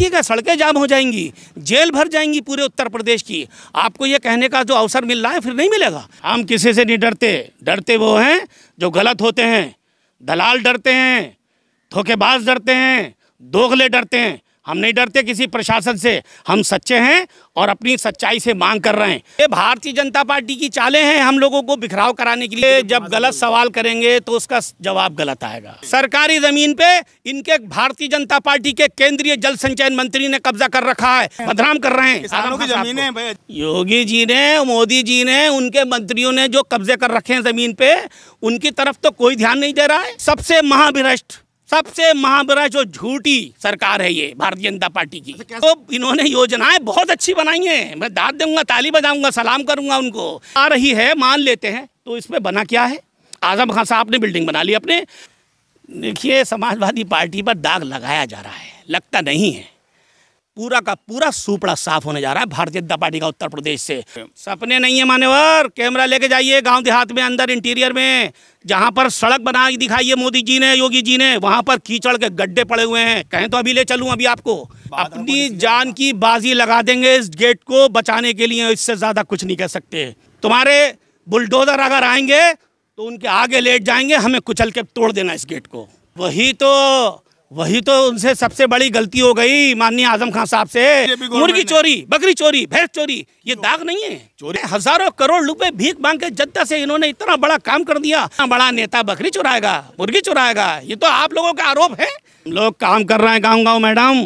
है सड़कें जाम हो जाएंगी जेल भर जाएंगी पूरे उत्तर प्रदेश की आपको ये कहने का जो अवसर मिल रहा है फिर नहीं मिलेगा हम किसी से नहीं डरते डरते वो हैं जो गलत होते हैं दलाल डरते हैं धोखेबाज डरते हैं दोगले डरते हैं हम नहीं डरते किसी प्रशासन से हम सच्चे हैं और अपनी सच्चाई से मांग कर रहे हैं ये भारतीय जनता पार्टी की चालें हैं हम लोगों को बिखराव कराने के लिए जब गलत सवाल करेंगे तो उसका जवाब गलत आएगा सरकारी जमीन पे इनके भारतीय जनता पार्टी के केंद्रीय जल संचयन मंत्री ने कब्जा कर रखा है बदनाम कर रहे हैं योगी जी ने मोदी जी ने उनके मंत्रियों ने जो कब्जे कर रखे हैं जमीन पे उनकी तरफ तो कोई ध्यान नहीं दे रहा है सबसे महाभिरष्ट सबसे महाबरा जो झूठी सरकार है ये भारतीय जनता पार्टी की अच्छा, तो इन्होंने योजनाएं बहुत अच्छी बनाई हैं मैं दाद दूंगा ताली बजाऊंगा सलाम करूंगा उनको आ रही है मान लेते हैं तो इसमें बना क्या है आजम खान साहब ने बिल्डिंग बना ली अपने देखिए समाजवादी पार्टी पर दाग लगाया जा रहा है लगता नहीं है पूरा का पूरा सुपड़ा साफ होने जा रहा है भारतीय जनता पार्टी का उत्तर प्रदेश से सपने नहीं है मान्यवर कैमरा लेके जाइए गांव देहात में अंदर इंटीरियर में जहां पर सड़क बना दिखाई है मोदी जी ने योगी जी ने वहां पर कीचड़ के गड्ढे पड़े हुए हैं कहें तो अभी ले चलू अभी आपको अपनी जान की बाजी लगा देंगे इस गेट को बचाने के लिए इससे ज़्यादा कुछ नहीं कह सकते तुम्हारे बुलडोजर अगर आएंगे तो उनके आगे लेट जाएंगे हमें कुचल के तोड़ देना इस गेट को वही तो वही तो उनसे सबसे बड़ी गलती हो गई माननीय आजम खान साहब से मुर्गी चोरी बकरी चोरी भैंस चोरी ये दाग नहीं है चोरी हजारों करोड़ रुपए भीख मांग के जनता से इन्होंने इतना बड़ा काम कर दिया बड़ा नेता बकरी चुराएगा मुर्गी चुराएगा ये तो आप लोगों का आरोप है हम लोग काम कर रहे हैं गाँव गाँव मैडम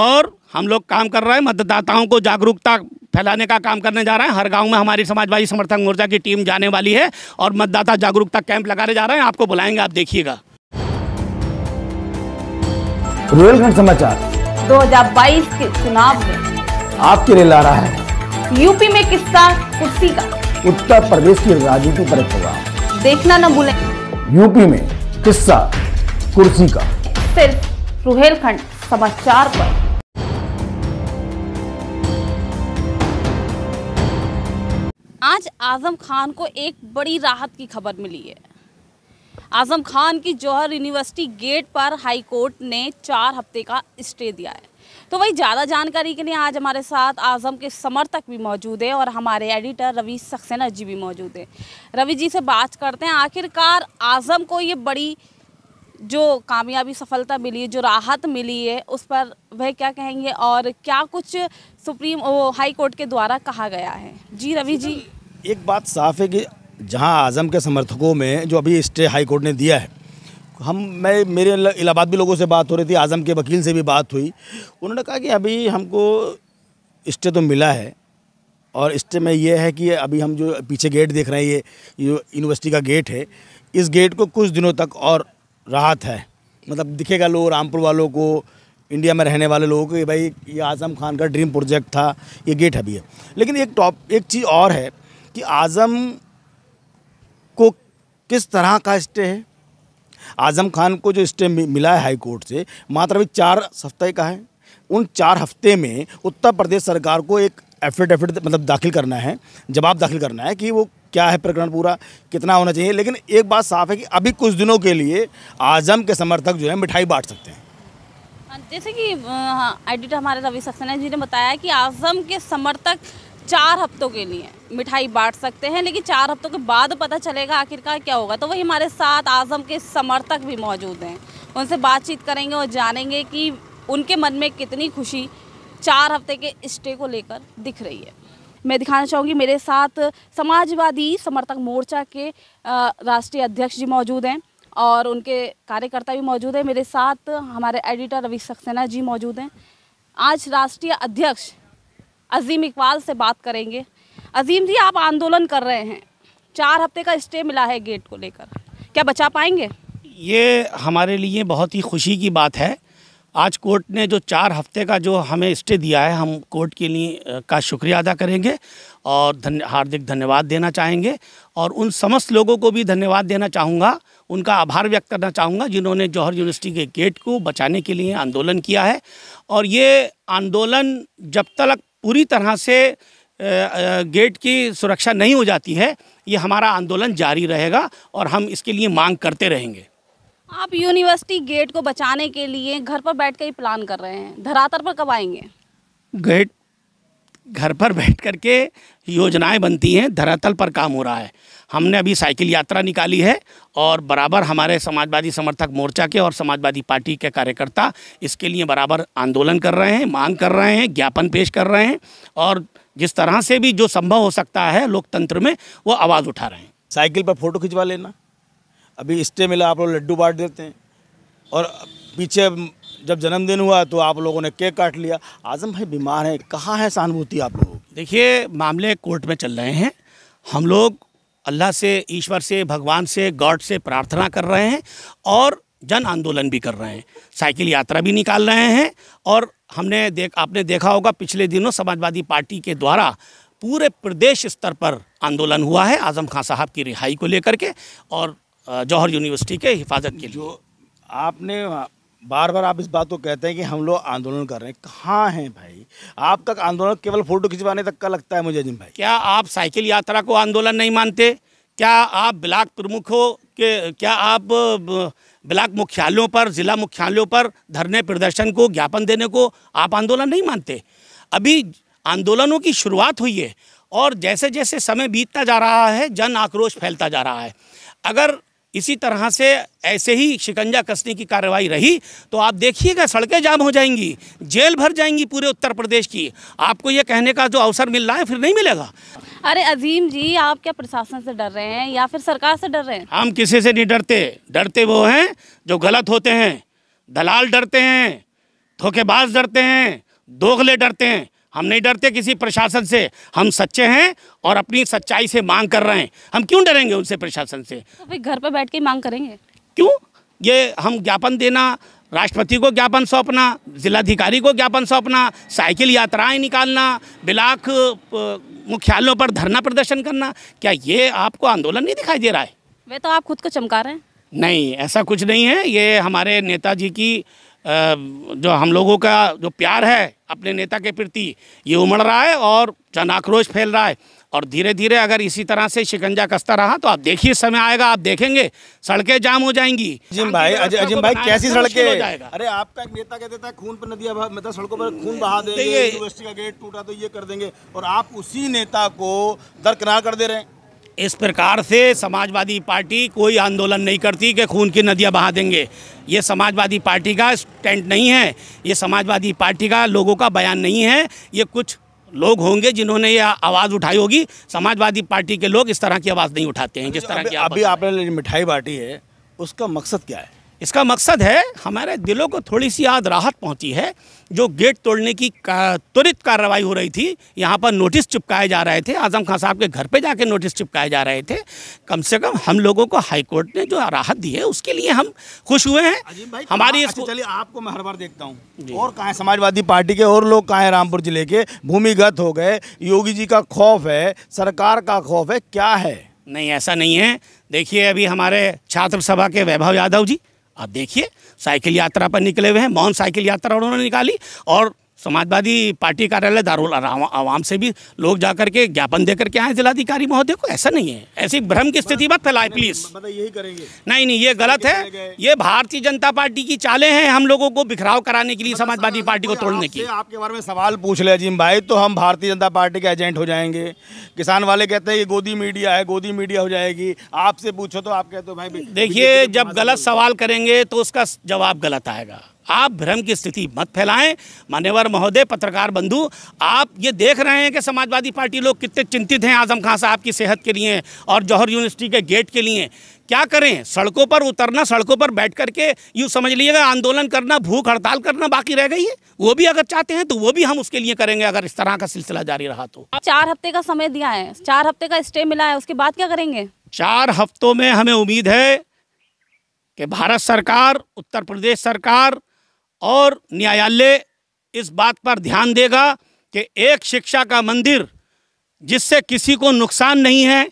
और हम लोग काम कर रहे हैं मतदाताओं को जागरूकता फैलाने का काम करने जा रहे हैं हर गांव में हमारी समाजवादी समर्थक मोर्चा की टीम जाने वाली है और मतदाता जागरूकता कैंप लगाने जा रहे हैं आपको बुलाएंगे आप देखिएगा रोयलगंज समाचार 2022 के चुनाव में आपके लिए ला रहा है यूपी में किसका कुर्सी का उत्तर प्रदेश की राजनीति पर एक प्रोग्राम देखना न भूले यूपी में किस्सा कुर्सी का सिर्फ रुहेलखंड समाचार पर आज आजम खान को एक बड़ी राहत की खबर मिली है आजम खान की जौहर यूनिवर्सिटी गेट पर हाई कोर्ट ने चार हफ्ते का स्टे दिया है तो वही ज़्यादा जानकारी के लिए आज हमारे साथ आज़म के समर्थक भी मौजूद है और हमारे एडिटर रवि सक्सेना जी भी मौजूद है रवि जी से बात करते हैं आखिरकार आज़म को ये बड़ी जो कामयाबी सफलता मिली है जो राहत मिली है उस पर वह क्या कहेंगे और क्या कुछ सुप्रीम हाई कोर्ट के द्वारा कहा गया है जी रवि जी एक बात साफ है कि जहां आज़म के समर्थकों में जो अभी स्टे हाई कोर्ट ने दिया है हम मैं मेरे इलाहाबाद भी लोगों से बात हो रही थी आज़म के वकील से भी बात हुई उन्होंने कहा कि अभी हमको स्टे तो मिला है और स्टे में ये है कि अभी हम जो पीछे गेट देख रहे हैं ये यूनिवर्सिटी का गेट है इस गेट को कुछ दिनों तक और राहत है मतलब दिखेगा लोग रामपुर वालों को इंडिया में रहने वाले लोगों को भाई ये आज़म खान का ड्रीम प्रोजेक्ट था ये गेट अभी है लेकिन एक टॉप एक चीज़ और है कि आज़म किस तरह का स्टे है आजम खान को जो स्टे मिला है हाई कोर्ट से मात्र अभी चार हफ्ते का है उन चार हफ्ते में उत्तर प्रदेश सरकार को एक एफिडेविट मतलब दाखिल करना है जवाब दाखिल करना है कि वो क्या है प्रकरण पूरा कितना होना चाहिए लेकिन एक बात साफ है कि अभी कुछ दिनों के लिए आजम के समर्थक जो है मिठाई बांट सकते हैं हाँ, जैसे कि एडिटर हाँ, हमारे रवि सक्सेना जी ने बताया कि आजम के समर्थक चार हफ्तों के लिए मिठाई बांट सकते हैं लेकिन चार हफ्तों के बाद पता चलेगा आखिरकार क्या होगा तो वही हमारे साथ आज़म के समर्थक भी मौजूद हैं उनसे बातचीत करेंगे और जानेंगे कि उनके मन में कितनी खुशी चार हफ्ते के स्टे को लेकर दिख रही है मैं दिखाना चाहूँगी मेरे साथ समाजवादी समर्थक मोर्चा के राष्ट्रीय अध्यक्ष जी मौजूद हैं और उनके कार्यकर्ता भी मौजूद हैं मेरे साथ हमारे एडिटर रवि सक्सेना जी मौजूद हैं आज राष्ट्रीय अध्यक्ष अजीम इकबाल से बात करेंगे अजीम जी आप आंदोलन कर रहे हैं चार हफ्ते का स्टे मिला है गेट को लेकर क्या बचा पाएंगे ये हमारे लिए बहुत ही खुशी की बात है आज कोर्ट ने जो चार हफ्ते का जो हमें स्टे दिया है हम कोर्ट के लिए का शुक्रिया अदा करेंगे और धन्य हार्दिक धन्यवाद देना चाहेंगे और उन समस्त लोगों को भी धन्यवाद देना चाहूँगा उनका आभार व्यक्त करना चाहूँगा जिन्होंने जौहर यूनिवर्सिटी के गेट को बचाने के लिए आंदोलन किया है और ये आंदोलन जब तक पूरी तरह से गेट की सुरक्षा नहीं हो जाती है ये हमारा आंदोलन जारी रहेगा और हम इसके लिए मांग करते रहेंगे आप यूनिवर्सिटी गेट को बचाने के लिए घर पर बैठ कर ही प्लान कर रहे हैं धरातल पर कब आएंगे गेट घर पर बैठ कर के योजनाएं बनती हैं धरातल पर काम हो रहा है हमने अभी साइकिल यात्रा निकाली है और बराबर हमारे समाजवादी समर्थक मोर्चा के और समाजवादी पार्टी के कार्यकर्ता इसके लिए बराबर आंदोलन कर रहे हैं मांग कर रहे हैं ज्ञापन पेश कर रहे हैं और जिस तरह से भी जो संभव हो सकता है लोकतंत्र में वो आवाज़ उठा रहे हैं साइकिल पर फ़ोटो खिंचवा लेना अभी स्टे मिला आप लोग लड्डू बांट देते हैं और पीछे जब जन्मदिन हुआ तो आप लोगों ने केक काट लिया आजम भाई बीमार हैं कहाँ है सहानुभूति आप लोगों देखिए मामले कोर्ट में चल रहे हैं हम लोग अल्लाह से ईश्वर से भगवान से गॉड से प्रार्थना कर रहे हैं और जन आंदोलन भी कर रहे हैं साइकिल यात्रा भी निकाल रहे हैं और हमने देख आपने देखा होगा पिछले दिनों समाजवादी पार्टी के द्वारा पूरे प्रदेश स्तर पर आंदोलन हुआ है आज़म खां साहब की रिहाई को लेकर के और जौहर यूनिवर्सिटी के हिफाजत के लिए जो आपने बार बार आप इस बात को कहते हैं कि हम लोग आंदोलन कर रहे हैं कहाँ हैं भाई आपका आंदोलन केवल फोटो खिंचवाने तक का लगता है मुझे अजिम भाई क्या आप साइकिल यात्रा को आंदोलन नहीं मानते क्या आप ब्लाक प्रमुखों के क्या आप ब्लाक मुख्यालयों पर जिला मुख्यालयों पर धरने प्रदर्शन को ज्ञापन देने को आप आंदोलन नहीं मानते अभी आंदोलनों की शुरुआत हुई है और जैसे जैसे समय बीतता जा रहा है जन आक्रोश फैलता जा रहा है अगर इसी तरह से ऐसे ही शिकंजा कसने की कार्रवाई रही तो आप देखिएगा सड़कें जाम हो जाएंगी जेल भर जाएंगी पूरे उत्तर प्रदेश की आपको ये कहने का जो अवसर मिल रहा है फिर नहीं मिलेगा अरे अजीम जी आप क्या प्रशासन से डर रहे हैं या फिर सरकार से डर रहे हैं हम किसी से नहीं डरते डरते वो हैं जो गलत होते हैं दलाल डरते हैं धोखेबाज डरते हैं दोगले डरते हैं हम नहीं डरते किसी प्रशासन से हम सच्चे हैं और अपनी सच्चाई से मांग कर रहे हैं हम क्यों डरेंगे उनसे प्रशासन से तो फिर घर पर बैठ के मांग करेंगे क्यों ये हम ज्ञापन देना राष्ट्रपति को ज्ञापन सौंपना जिलाधिकारी को ज्ञापन सौंपना साइकिल यात्राएं निकालना ब्लाक मुख्यालयों पर धरना प्रदर्शन करना क्या ये आपको आंदोलन नहीं दिखाई दे रहा है वे तो आप खुद को चमका रहे हैं नहीं ऐसा कुछ नहीं है ये हमारे नेताजी की जो हम लोगों का जो प्यार है अपने नेता के प्रति ये उमड़ रहा है और जन आक्रोश फैल रहा है और धीरे धीरे अगर इसी तरह से शिकंजा कसता रहा तो आप देखिए समय आएगा आप देखेंगे सड़कें जाम हो जाएंगी अजीम भाई अजीम भाई कैसी सड़कें जाएगा अरे आपका एक नेता कहते थे खून पर नदिया मतलब सड़कों पर खून बहा देंगे यूनिवर्सिटी का गेट टूटा तो ये कर देंगे और आप उसी नेता को दरकिनार कर दे रहे हैं इस प्रकार से समाजवादी पार्टी कोई आंदोलन नहीं करती कि खून की नदियाँ बहा देंगे ये समाजवादी पार्टी का स्टैंड नहीं है ये समाजवादी पार्टी का लोगों का बयान नहीं है ये कुछ लोग होंगे जिन्होंने ये आवाज़ उठाई होगी समाजवादी पार्टी के लोग इस तरह की आवाज़ नहीं उठाते हैं जिस तरह की अभी आपने मिठाई बांटी है उसका मकसद क्या है इसका मकसद है हमारे दिलों को थोड़ी सी आज राहत पहुंची है जो गेट तोड़ने की का, त्वरित कार्रवाई हो रही थी यहाँ पर नोटिस चिपकाए जा रहे थे आजम खान साहब के घर पे जाके नोटिस चिपकाए जा रहे थे कम से कम हम लोगों को हाईकोर्ट ने जो राहत दी है उसके लिए हम खुश हुए हैं हमारी अच्छा चलिए आपको मैं हर बार देखता हूँ और है समाजवादी पार्टी के और लोग कहाँ रामपुर जिले के भूमिगत हो गए योगी जी का खौफ है सरकार का खौफ है क्या है नहीं ऐसा नहीं है देखिए अभी हमारे छात्र सभा के वैभव यादव जी आप देखिए साइकिल यात्रा पर निकले हुए हैं मौन साइकिल यात्रा उन्होंने निकाली और समाजवादी पार्टी कार्यालय दारुल आवाम से भी लोग जा करके ज्ञापन दे करके आए जिलाधिकारी महोदय को ऐसा नहीं है ऐसी भ्रम की स्थिति मत फैलाए प्लीज मतलब- मतलब यही करेंगे नहीं नहीं ये गलत है ये भारतीय जनता पार्टी की चाले हैं हम लोगों को बिखराव कराने के लिए मतलब समाजवादी पार्टी को तोड़ने की आपके बारे में सवाल पूछ ले अजीम भाई तो हम भारतीय जनता पार्टी के एजेंट हो जाएंगे किसान वाले कहते हैं ये गोदी मीडिया है गोदी मीडिया हो जाएगी आपसे पूछो तो आप कहते हो भाई देखिए जब गलत सवाल करेंगे तो उसका जवाब गलत आएगा आप भ्रम की स्थिति मत फैलाएं मान्यवर महोदय पत्रकार बंधु आप ये देख रहे हैं कि समाजवादी पार्टी लोग कितने चिंतित हैं आजम खान साहब की सेहत के लिए और जौहर यूनिवर्सिटी के गेट के लिए क्या करें सड़कों पर उतरना सड़कों पर बैठ करके यूँ समझ लीजिएगा आंदोलन करना भूख हड़ताल करना बाकी रह गई है वो भी अगर चाहते हैं तो वो भी हम उसके लिए करेंगे अगर इस तरह का सिलसिला जारी रहा तो चार हफ्ते का समय दिया है चार हफ्ते का स्टे मिला है उसके बाद क्या करेंगे चार हफ्तों में हमें उम्मीद है कि भारत सरकार उत्तर प्रदेश सरकार और न्यायालय इस बात पर ध्यान देगा कि एक शिक्षा का मंदिर जिससे किसी को नुकसान नहीं है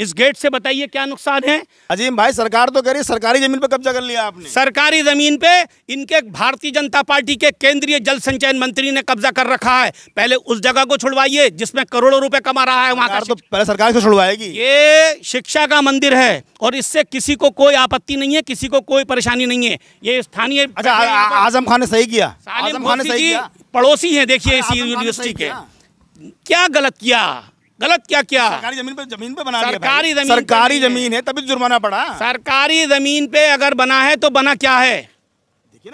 इस गेट से बताइए क्या नुकसान है अजीम भाई सरकार तो कह रही सरकारी जमीन पे कब्जा कर लिया आपने सरकारी जमीन पे इनके भारतीय जनता पार्टी के केंद्रीय जल संचयन मंत्री ने कब्जा कर रखा है पहले उस जगह को छुड़वाइए जिसमें करोड़ों रुपए कमा रहा है वहाँ तो पहले सरकार को छुड़वाएगी ये शिक्षा का मंदिर है और इससे किसी को कोई आपत्ति नहीं है किसी को कोई परेशानी नहीं है ये स्थानीय अच्छा, आजम खान ने सही किया हाँ, आजम खान ने सही पड़ोसी है देखिए इसी यूनिवर्सिटी के क्या गलत किया गलत क्या क्या सरकारी जमीन पे जमीन पे बना सरकारी जमीन सरकारी जमीन है तभी तो जुर्माना पड़ा सरकारी जमीन पे अगर बना है तो बना क्या है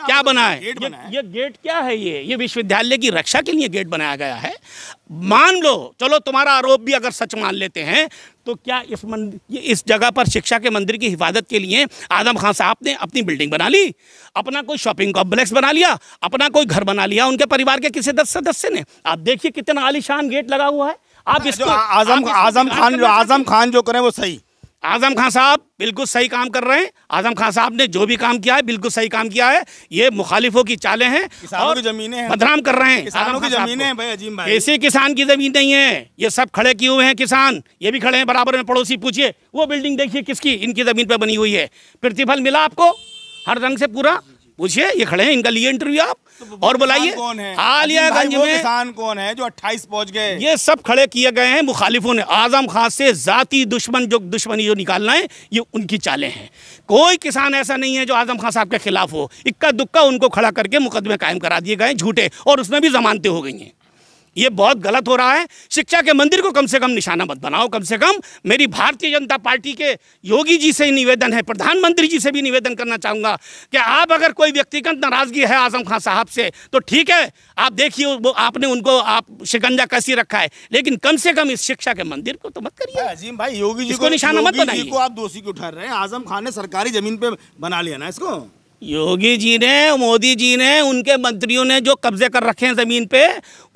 क्या बना है गेट बना है ये गेट क्या है ये ये विश्वविद्यालय की रक्षा के लिए गेट बनाया गया है मान लो चलो तुम्हारा आरोप भी अगर सच मान लेते हैं तो क्या इस मंदिर इस जगह पर शिक्षा के मंदिर की हिफाजत के लिए आदम खान साहब ने अपनी बिल्डिंग बना ली अपना कोई शॉपिंग कॉम्प्लेक्स बना लिया अपना कोई घर बना लिया उनके परिवार के किसी दस सदस्य ने आप देखिए कितना आलिशान गेट लगा हुआ है आप अच्छा, इसको आजम आजम खान जो आजम खान जो करें वो सही आजम खान साहब बिल्कुल सही काम कर रहे हैं आजम खान साहब ने जो भी काम किया है बिल्कुल सही काम किया है ये मुखालिफों की चालें हैं और जमीनें बदनाम कर रहे हैं किसानों की जमीने हैं भाई अजीम भाई ऐसे किसान की जमीन नहीं है ये सब खड़े किए हुए हैं किसान ये भी खड़े हैं बराबर में पड़ोसी पूछिए वो बिल्डिंग देखिए किसकी इनकी जमीन पर बनी हुई है प्रतिफल मिला आपको हर रंग से पूरा पूछिए ये खड़े हैं इनका लिए इंटरव्यू आप तो और बुलाइए आलियागंज में किसान कौन है जो 28 पहुंच गए ये सब खड़े किए गए हैं मुखालिफों ने आजम खान से जाति दुश्मन जो दुश्मनी जो निकालना है ये उनकी चालें हैं कोई किसान ऐसा नहीं है जो आजम खान साहब के खिलाफ हो इक्का दुक्का उनको खड़ा करके मुकदमे कायम करा दिए गए झूठे और उसमें भी जमानतें हो गई हैं ये बहुत गलत हो रहा है शिक्षा के मंदिर को कम से कम निशाना मत बनाओ कम से कम मेरी भारतीय जनता पार्टी के योगी जी से ही निवेदन है प्रधानमंत्री जी से भी निवेदन करना चाहूँगा कि आप अगर कोई व्यक्तिगत नाराज़गी है आजम खान साहब से तो ठीक है आप देखिए वो आपने उनको आप शिकंजा कसी रखा है लेकिन कम से कम इस शिक्षा के मंदिर को तो मत करिए अजीम भाई योगी जी को निशाना मत बनाइए आप दोषी को उठा रहे हैं आजम खान ने सरकारी जमीन पे बना लिया ना इसको योगी जी ने मोदी जी ने उनके मंत्रियों ने जो कब्जे कर रखे हैं ज़मीन पे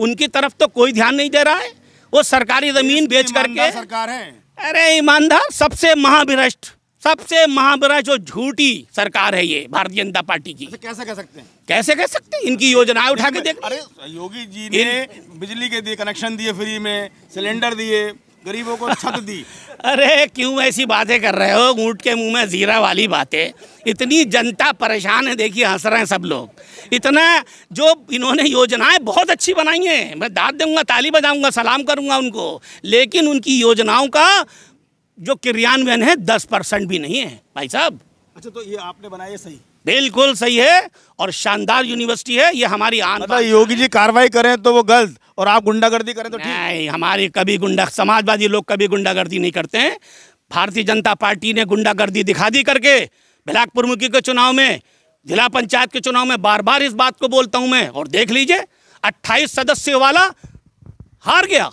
उनकी तरफ तो कोई ध्यान नहीं दे रहा है वो सरकारी ज़मीन बेच करके सरकार है अरे ईमानदार सबसे महाभ्रष्ट सबसे महाभ्रष्ट और झूठी सरकार है ये भारतीय जनता पार्टी की अच्छा, कैसे कह सकते हैं कैसे कह सकते हैं इनकी योजनाएं उठा के देख अरे योगी जी ने बिजली के दिए कनेक्शन दिए फ्री में सिलेंडर दिए गरीबों को छत दी अरे क्यों ऐसी बातें कर रहे हो ऊँट के मुंह में जीरा वाली बातें इतनी जनता परेशान है देखिए हंस रहे हैं सब लोग इतना जो इन्होंने योजनाएं बहुत अच्छी बनाई हैं मैं दाद दूंगा ताली बजाऊंगा सलाम करूंगा उनको लेकिन उनकी योजनाओं का जो क्रियान्वयन है दस परसेंट भी नहीं है भाई साहब अच्छा तो ये आपने बनाया सही बिल्कुल सही है और शानदार यूनिवर्सिटी है ये हमारी आन मतलब योगी जी कार्रवाई करें तो वो गलत और आप गुंडागर्दी करें तो ठीक नहीं हमारी कभी गुंडा समाजवादी लोग कभी गुंडागर्दी नहीं करते हैं भारतीय जनता पार्टी ने गुंडागर्दी दिखा दी करके बिलाकपुर मुखी के चुनाव में जिला पंचायत के चुनाव में बार बार इस बात को बोलता हूँ मैं और देख लीजिए अट्ठाईस सदस्य वाला हार गया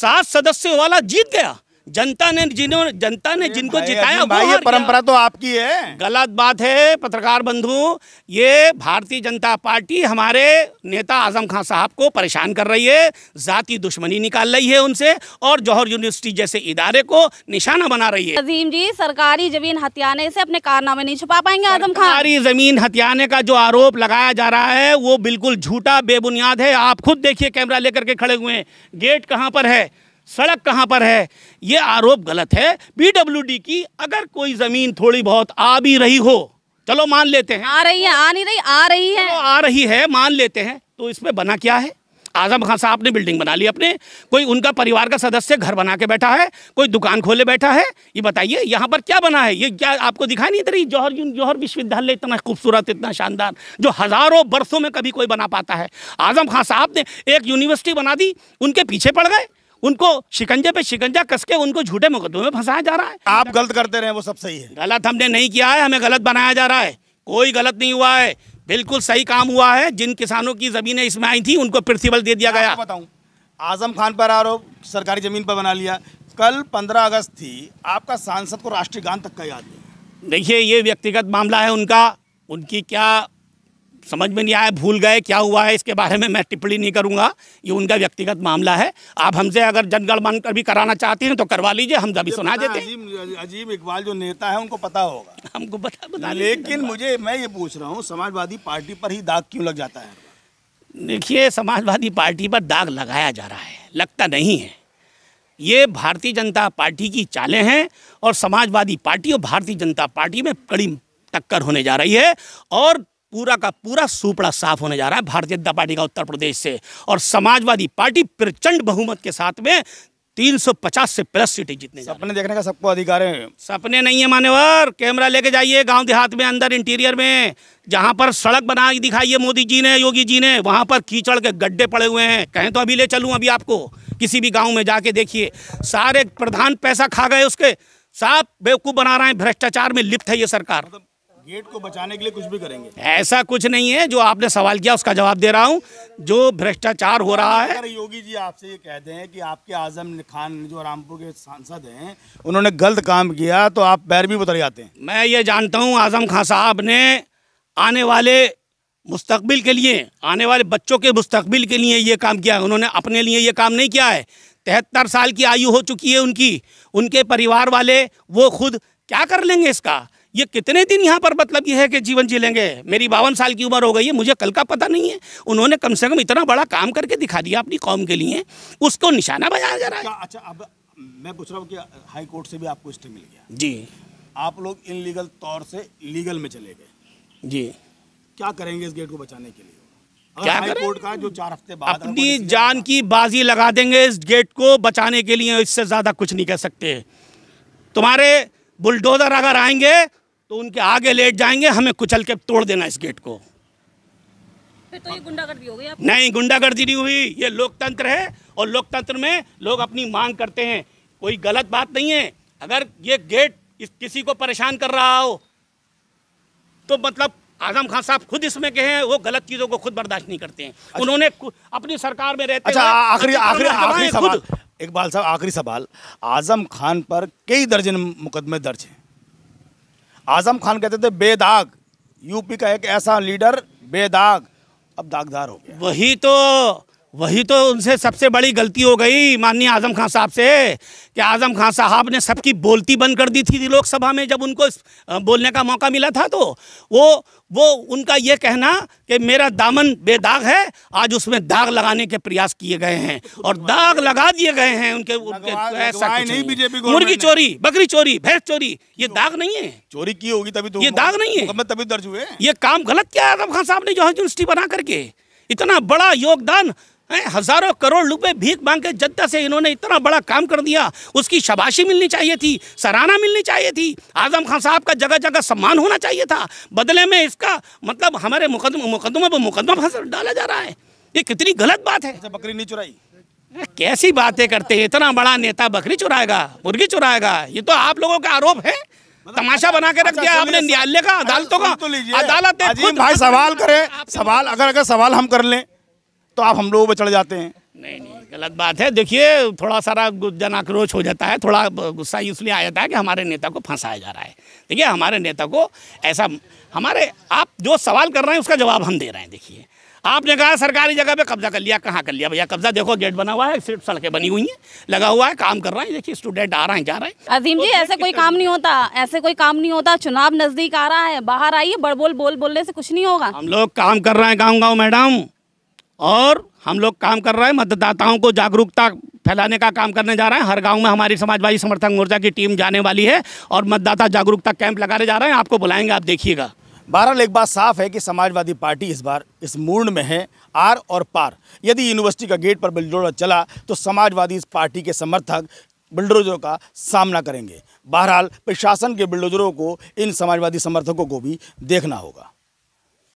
सात सदस्य वाला जीत गया जनता ने जिन्होंने जनता ने जिनको जिताया भाई ये परंपरा तो आपकी है गलत बात है पत्रकार बंधु ये भारतीय जनता पार्टी हमारे नेता आजम खान साहब को परेशान कर रही है जाति दुश्मनी निकाल रही है उनसे और जौहर यूनिवर्सिटी जैसे इदारे को निशाना बना रही है अजीम जी सरकारी जमीन हथियाने से अपने कारनामे नहीं छुपा पाएंगे आजम खान सरकारी जमीन हथियाने का जो आरोप लगाया जा रहा है वो बिल्कुल झूठा बेबुनियाद है आप खुद देखिए कैमरा लेकर के खड़े हुए हैं गेट कहाँ पर है सड़क कहाँ पर है ये आरोप गलत है पीडब्ल्यूडी की अगर कोई ज़मीन थोड़ी बहुत आ भी रही हो चलो मान लेते हैं आ रही है आ नहीं रही आ रही है आ रही है मान लेते हैं तो इसमें बना क्या है आजम खान साहब ने बिल्डिंग बना ली अपने कोई उनका परिवार का सदस्य घर बना के बैठा है कोई दुकान खोले बैठा है ये बताइए यहाँ पर क्या बना है ये क्या आपको दिखाई नहीं इतनी जौहर जौहर विश्वविद्यालय इतना खूबसूरत इतना शानदार जो हज़ारों बरसों में कभी कोई बना पाता है आजम खान साहब ने एक यूनिवर्सिटी बना दी उनके पीछे पड़ गए उनको शिकंजे पे शिकंजा कसके उनको झूठे मुकदमे में फंसाया जा रहा है आप गलत करते रहे वो सब सही है गलत हमने नहीं किया है हमें गलत बनाया जा रहा है कोई गलत नहीं हुआ है बिल्कुल सही काम हुआ है जिन किसानों की जमीनें इसमें आई थी उनको प्रिंसिपल दे दिया गया बताऊँ आजम खान पर आरोप सरकारी जमीन पर बना लिया कल पंद्रह अगस्त थी आपका सांसद को राष्ट्रीय गान तक का याद देखिए ये व्यक्तिगत मामला है उनका उनकी क्या समझ में नहीं आया भूल गए क्या हुआ है इसके बारे में मैं टिप्पणी नहीं करूँगा ये उनका व्यक्तिगत मामला है आप हमसे अगर कर भी कराना चाहती हैं तो करवा लीजिए हम जब सुना देते हैं अजीम इकबाल जो नेता है उनको पता होगा हमको पता बता लेकिन मुझे मैं ये पूछ रहा हूँ समाजवादी पार्टी पर ही दाग क्यों लग जाता है देखिए समाजवादी पार्टी पर दाग लगाया जा रहा है लगता नहीं है ये भारतीय जनता पार्टी की चालें हैं और समाजवादी पार्टी और भारतीय जनता पार्टी में कड़ी टक्कर होने जा रही है और पूरा का पूरा सूपड़ा साफ होने जा रहा है भारतीय जनता पार्टी का उत्तर प्रदेश से और समाजवादी पार्टी प्रचंड बहुमत के साथ में 350 से प्लस सीटें जीतने सपने देखने का सबको अधिकार है सपने नहीं है मान्यवर कैमरा लेके जाइए गांव देहात में अंदर इंटीरियर में जहां पर सड़क बना है मोदी जी ने योगी जी ने वहां पर कीचड़ के गड्ढे पड़े हुए हैं कहें तो अभी ले चलूँ अभी आपको किसी भी गाँव में जाके देखिए सारे प्रधान पैसा खा गए उसके साफ बेवकूफ़ बना रहे हैं भ्रष्टाचार में लिप्त है ये सरकार गेट को बचाने के लिए कुछ भी करेंगे ऐसा कुछ नहीं है जो आपने सवाल किया उसका जवाब दे रहा हूँ जो भ्रष्टाचार हो रहा है योगी जी आपसे ये कहते हैं कि आपके आजम खान जो रामपुर के सांसद हैं उन्होंने गलत काम किया तो आप पैर भी उतर जाते हैं मैं ये जानता हूँ आजम खान साहब ने आने वाले मुस्तबिल के लिए आने वाले बच्चों के मुस्तबिल के लिए ये काम किया है उन्होंने अपने लिए ये काम नहीं किया है तिहत्तर साल की आयु हो चुकी है उनकी उनके परिवार वाले वो खुद क्या कर लेंगे इसका ये कितने दिन यहाँ पर मतलब ये है कि जीवन जी लेंगे मेरी बावन साल की उम्र हो गई है मुझे कल का पता नहीं है उन्होंने कम से कम इतना बड़ा काम करके दिखा दिया अपनी कौम के लिए उसको निशाना बनाया जा रहा है अच्छा अब मैं पूछ रहा हूँ कि हाई कोर्ट से भी आपको स्टे मिल गया जी आप लोग इनलीगल तौर से लीगल में चले गए जी क्या करेंगे इस गेट को बचाने के लिए क्या कोर्ट का जो चार हफ्ते बाद अपनी जान की बाजी लगा देंगे इस गेट को बचाने के लिए इससे ज़्यादा कुछ नहीं कर सकते तुम्हारे बुलडोजर अगर आएंगे तो उनके आगे लेट जाएंगे हमें कुचल के तोड़ देना इस गेट को फिर तो ये गुंडागर्दी हो गई नहीं गुंडागर्दी नहीं हुई ये लोकतंत्र है और लोकतंत्र में लोग अपनी मांग करते हैं कोई गलत बात नहीं है अगर ये गेट इस किसी को परेशान कर रहा हो तो मतलब आजम खान साहब खुद इसमें के हैं वो गलत चीज़ों को खुद बर्दाश्त नहीं करते हैं अच्छा। उन्होंने अपनी सरकार में रहते अच्छा आखिरी आखरी, आखरी सवाल इकबाल साहब आखिरी सवाल आजम खान पर कई दर्जन मुकदमे दर्ज हैं आजम खान कहते थे बेदाग यूपी का एक ऐसा लीडर बेदाग अब दागदार हो गया वही तो वही तो उनसे सबसे बड़ी गलती हो गई माननीय आजम खान साहब से कि आजम खान साहब ने सबकी बोलती बंद कर दी थी लोकसभा में जब उनको बोलने का मौका मिला था तो वो वो उनका ये कहना कि मेरा दामन बेदाग है आज उसमें दाग लगाने के प्रयास किए गए हैं और दाग लगा दिए गए हैं उनके, उनके ऐसा नहीं बीजेपी मुर्गी चोरी बकरी चोरी भैंस चोरी ये दाग नहीं है चोरी की होगी तभी तो ये दाग नहीं है तभी दर्ज हुए ये काम गलत किया आजम खान साहब ने है यूनिवर्सिटी बना करके इतना बड़ा योगदान हजारों करोड़ रुपए भीख मांग के जनता से इन्होंने इतना बड़ा काम कर दिया उसकी शबाशी मिलनी चाहिए थी सराहना मिलनी चाहिए थी आजम खान साहब का जगह जगह सम्मान होना चाहिए था बदले में इसका मतलब हमारे मुकदमा मुकदमे पर मुकदमा फंस डाला जा रहा है ये कितनी गलत बात है अच्छा, बकरी नहीं चुराई कैसी बातें करते हैं इतना बड़ा नेता बकरी चुराएगा मुर्गी चुराएगा ये तो आप लोगों का आरोप है मतलब तमाशा बना के रख अच्छा, दिया आपने न्यायालय का अदालतों का तो अदालत भाई सवाल करें सवाल अगर अगर सवाल हम कर लें तो आप हम लोगों पर चढ़ जाते हैं नहीं नहीं गलत बात है देखिए थोड़ा सारा जन आक्रोश हो जाता है थोड़ा गुस्सा इसलिए आ जाता है कि हमारे नेता को फंसाया जा रहा है देखिए हमारे नेता को ऐसा हमारे आप जो सवाल कर रहे हैं उसका जवाब हम दे रहे हैं देखिए आपने कहा सरकारी जगह पे कब्जा कर लिया कहाँ कर लिया भैया कब्जा देखो गेट बना हुआ है सिर्फ सड़कें बनी हुई हैं लगा हुआ है काम कर रहे हैं देखिए स्टूडेंट आ रहे हैं जा रहे हैं अजीम जी तो ऐसे ऐसा कोई काम नहीं होता ऐसे कोई काम नहीं होता चुनाव नजदीक आ रहा है बाहर आइए बड़बोल बोल बोलने से कुछ नहीं होगा हम लोग काम कर रहे हैं गाँव गाँव मैडम और हम लोग काम कर रहे हैं मतदाताओं को जागरूकता फैलाने का काम करने जा रहे हैं हर गांव में हमारी समाजवादी समर्थक मोर्चा की टीम जाने वाली है और मतदाता जागरूकता कैंप लगाने जा रहे हैं आपको बुलाएंगे आप देखिएगा बहरहाल एक बात साफ है कि समाजवादी पार्टी इस बार इस मूड में है आर और पार यदि यूनिवर्सिटी का गेट पर बिल्डोर चला तो समाजवादी पार्टी के समर्थक बिल्डोजरों का सामना करेंगे बहरहाल प्रशासन के बिल्डोजरों को इन समाजवादी समर्थकों को भी देखना होगा